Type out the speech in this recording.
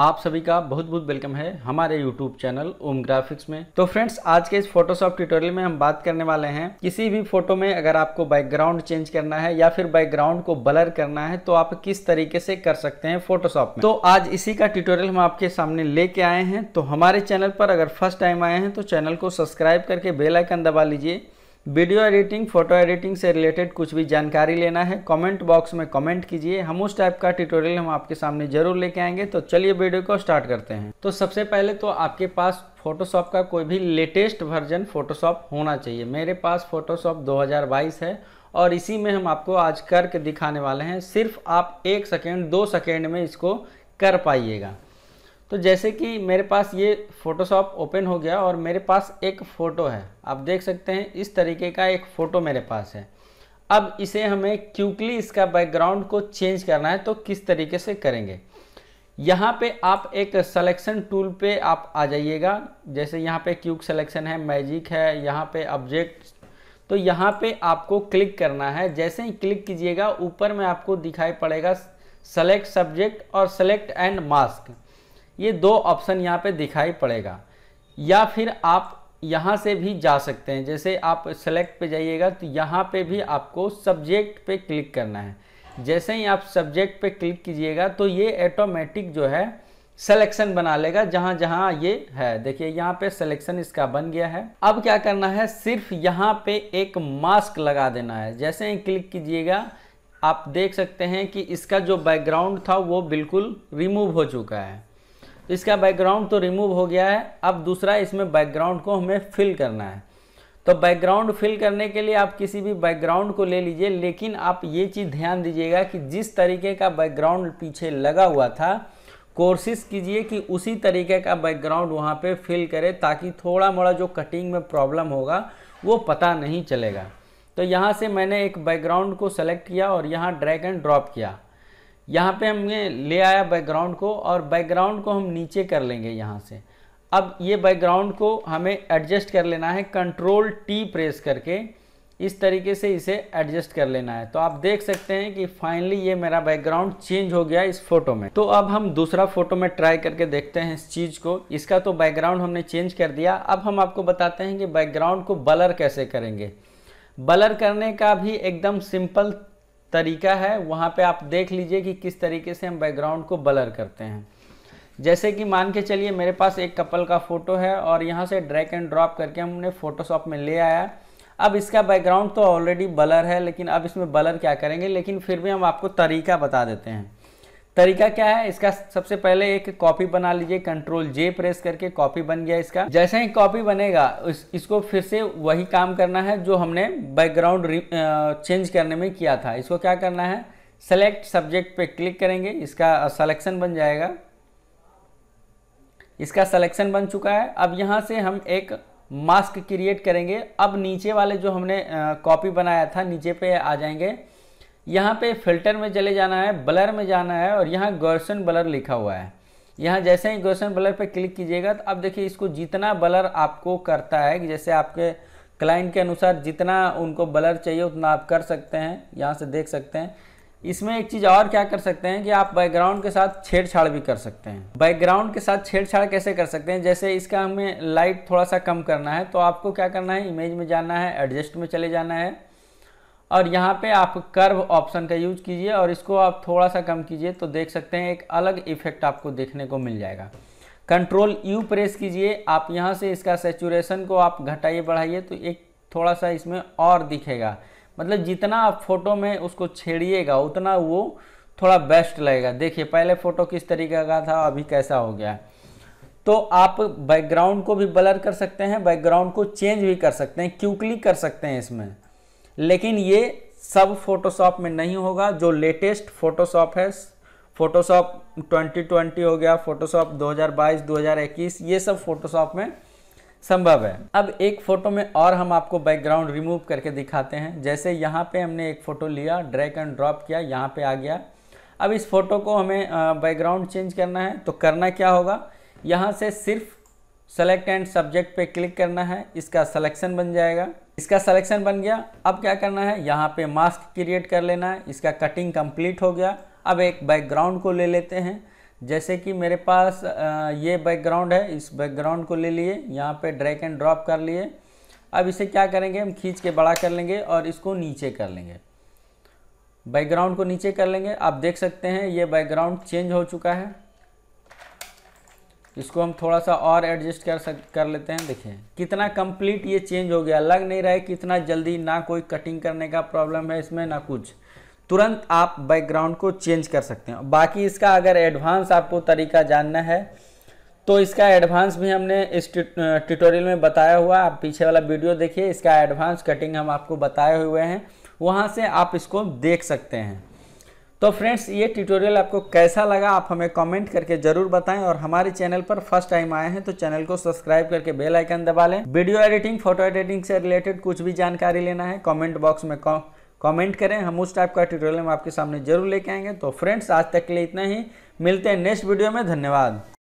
आप सभी का बहुत बहुत वेलकम है हमारे YouTube चैनल ओम ग्राफिक्स में तो फ्रेंड्स आज के इस फोटोशॉप ट्यूटोरियल में हम बात करने वाले हैं किसी भी फोटो में अगर आपको बैकग्राउंड चेंज करना है या फिर बैकग्राउंड को ब्लर करना है तो आप किस तरीके से कर सकते हैं फोटोशॉप में तो आज इसी का ट्यूटोरियल हम आपके सामने लेके आए हैं तो हमारे चैनल पर अगर फर्स्ट टाइम आए हैं तो चैनल को सब्सक्राइब करके बेलाइकन दबा लीजिए वीडियो एडिटिंग फोटो एडिटिंग से रिलेटेड कुछ भी जानकारी लेना है कमेंट बॉक्स में कमेंट कीजिए हम उस टाइप का ट्यूटोरियल हम आपके सामने जरूर लेके आएंगे तो चलिए वीडियो को स्टार्ट करते हैं तो सबसे पहले तो आपके पास फोटोशॉप का कोई भी लेटेस्ट वर्जन फोटोशॉप होना चाहिए मेरे पास फोटोशॉप दो है और इसी में हम आपको आज करके दिखाने वाले हैं सिर्फ आप एक सेकेंड दो सेकेंड में इसको कर पाइएगा तो जैसे कि मेरे पास ये फ़ोटोशॉप ओपन हो गया और मेरे पास एक फ़ोटो है आप देख सकते हैं इस तरीके का एक फ़ोटो मेरे पास है अब इसे हमें क्यूकली इसका बैकग्राउंड को चेंज करना है तो किस तरीके से करेंगे यहाँ पे आप एक सलेक्शन टूल पे आप आ जाइएगा जैसे यहाँ पे क्यूक सलेक्शन है मैजिक है यहाँ पे ऑब्जेक्ट तो यहाँ पे आपको क्लिक करना है जैसे ही क्लिक कीजिएगा ऊपर में आपको दिखाई पड़ेगा सेलेक्ट सब्जेक्ट और सेलेक्ट एंड मास्क ये दो ऑप्शन यहाँ पे दिखाई पड़ेगा या फिर आप यहाँ से भी जा सकते हैं जैसे आप सेलेक्ट पे जाइएगा तो यहाँ पे भी आपको सब्जेक्ट पे क्लिक करना है जैसे ही आप सब्जेक्ट पे क्लिक कीजिएगा तो ये ऑटोमेटिक जो है सेलेक्शन बना लेगा जहाँ जहाँ ये है देखिए यहाँ पे सिलेक्शन इसका बन गया है अब क्या करना है सिर्फ यहाँ पे एक मास्क लगा देना है जैसे ही क्लिक कीजिएगा आप देख सकते हैं कि इसका जो बैकग्राउंड था वो बिल्कुल रिमूव हो चुका है तो इसका बैकग्राउंड तो रिमूव हो गया है अब दूसरा इसमें बैकग्राउंड को हमें फिल करना है तो बैकग्राउंड फिल करने के लिए आप किसी भी बैकग्राउंड को ले लीजिए लेकिन आप ये चीज़ ध्यान दीजिएगा कि जिस तरीके का बैकग्राउंड पीछे लगा हुआ था कोशिश कीजिए कि उसी तरीके का बैकग्राउंड वहाँ पे फिल करें ताकि थोड़ा मोड़ा जो कटिंग में प्रॉब्लम होगा वो पता नहीं चलेगा तो यहाँ से मैंने एक बैकग्राउंड को सेलेक्ट किया और यहाँ ड्रैग एंड ड्रॉप किया यहाँ पे हमने ले आया बैकग्राउंड को और बैकग्राउंड को हम नीचे कर लेंगे यहाँ से अब ये बैकग्राउंड को हमें एडजस्ट कर लेना है कंट्रोल टी प्रेस करके इस तरीके से इसे एडजस्ट कर लेना है तो आप देख सकते हैं कि फाइनली ये मेरा बैकग्राउंड चेंज हो गया इस फोटो में तो अब हम दूसरा फोटो में ट्राई करके देखते हैं इस चीज़ को इसका तो बैकग्राउंड हमने चेंज कर दिया अब हम आपको बताते हैं कि बैकग्राउंड को बलर कैसे करेंगे बलर करने का भी एकदम सिंपल तरीका है वहाँ पे आप देख लीजिए कि किस तरीके से हम बैकग्राउंड को बलर करते हैं जैसे कि मान के चलिए मेरे पास एक कपल का फ़ोटो है और यहाँ से ड्रैग एंड ड्रॉप करके हमने फ़ोटोशॉप में ले आया अब इसका बैकग्राउंड तो ऑलरेडी बलर है लेकिन अब इसमें बलर क्या करेंगे लेकिन फिर भी हम आपको तरीका बता देते हैं तरीका क्या है इसका सबसे पहले एक कॉपी बना लीजिए कंट्रोल जे प्रेस करके कॉपी बन गया इसका जैसे ही कॉपी बनेगा इस, इसको फिर से वही काम करना है जो हमने बैकग्राउंड चेंज करने में किया था इसको क्या करना है सेलेक्ट सब्जेक्ट पे क्लिक करेंगे इसका सलेक्शन बन जाएगा इसका सलेक्शन बन चुका है अब यहाँ से हम एक मास्क क्रिएट करेंगे अब नीचे वाले जो हमने कॉपी बनाया था नीचे पे आ जाएंगे यहाँ पे फिल्टर में चले जाना है ब्लर में जाना है और यहाँ गौरसन ब्लर लिखा हुआ है यहाँ जैसे ही गौसन ब्लर पर क्लिक कीजिएगा तो अब देखिए इसको जितना ब्लर आपको करता है जैसे आपके क्लाइंट के अनुसार जितना उनको ब्लर चाहिए उतना आप कर सकते हैं यहाँ से देख सकते हैं इसमें एक चीज़ और क्या कर सकते हैं कि आप बैकग्राउंड के साथ छेड़छाड़ भी कर सकते हैं बैकग्राउंड के साथ छेड़छाड़ कैसे कर सकते हैं जैसे इसका हमें लाइट थोड़ा सा कम करना है तो आपको क्या करना है इमेज में जाना है एडजस्ट में चले जाना है और यहाँ पे आप कर्व ऑप्शन का यूज कीजिए और इसको आप थोड़ा सा कम कीजिए तो देख सकते हैं एक अलग इफेक्ट आपको देखने को मिल जाएगा कंट्रोल यू प्रेस कीजिए आप यहाँ से इसका सेचुरेशन को आप घटाइए बढ़ाइए तो एक थोड़ा सा इसमें और दिखेगा मतलब जितना आप फोटो में उसको छेड़िएगा उतना वो थोड़ा बेस्ट लगेगा देखिए पहले फ़ोटो किस तरीके का था अभी कैसा हो गया तो आप बैकग्राउंड को भी ब्लर कर सकते हैं बैकग्राउंड को चेंज भी कर सकते हैं क्यूकली कर सकते हैं इसमें लेकिन ये सब फोटोशॉप में नहीं होगा जो लेटेस्ट फोटोशॉप है फोटोशॉप 2020 हो गया फोटोशॉप 2022 2021 ये सब फोटोशॉप में संभव है अब एक फ़ोटो में और हम आपको बैकग्राउंड रिमूव करके दिखाते हैं जैसे यहाँ पे हमने एक फ़ोटो लिया ड्रैग एंड ड्रॉप किया यहाँ पे आ गया अब इस फ़ोटो को हमें बैकग्राउंड चेंज करना है तो करना क्या होगा यहाँ से सिर्फ सेलेक्ट एंड सब्जेक्ट पे क्लिक करना है इसका सलेक्शन बन जाएगा इसका सलेक्शन बन गया अब क्या करना है यहाँ पे मास्क क्रिएट कर लेना है इसका कटिंग कंप्लीट हो गया अब एक बैकग्राउंड को ले लेते हैं जैसे कि मेरे पास ये बैकग्राउंड है इस बैकग्राउंड को ले लिए यहाँ पे ड्रैग एंड ड्रॉप कर लिए अब इसे क्या करेंगे हम खींच के बड़ा कर लेंगे और इसको नीचे कर लेंगे बैकग्राउंड को नीचे कर लेंगे आप देख सकते हैं ये बैकग्राउंड चेंज हो चुका है इसको हम थोड़ा सा और एडजस्ट कर सक कर लेते हैं देखिए कितना कंप्लीट ये चेंज हो गया लग नहीं रहा है कितना जल्दी ना कोई कटिंग करने का प्रॉब्लम है इसमें ना कुछ तुरंत आप बैकग्राउंड को चेंज कर सकते हैं बाकी इसका अगर एडवांस आपको तरीका जानना है तो इसका एडवांस भी हमने इस ट्यूटोरियल में बताया हुआ आप पीछे वाला वीडियो देखिए इसका एडवांस कटिंग हम आपको बताए हुए हैं वहाँ से आप इसको देख सकते हैं तो फ्रेंड्स ये ट्यूटोरियल आपको कैसा लगा आप हमें कमेंट करके जरूर बताएं और हमारे चैनल पर फर्स्ट टाइम आए हैं तो चैनल को सब्सक्राइब करके बेल आइकन दबा लें वीडियो एडिटिंग फोटो एडिटिंग से रिलेटेड कुछ भी जानकारी लेना है कमेंट बॉक्स में कमेंट करें हम उस टाइप का ट्यूटोरियल हम आपके सामने जरूर लेके आएंगे तो फ्रेंड्स आज तक के लिए इतना ही मिलते हैं नेक्स्ट वीडियो में धन्यवाद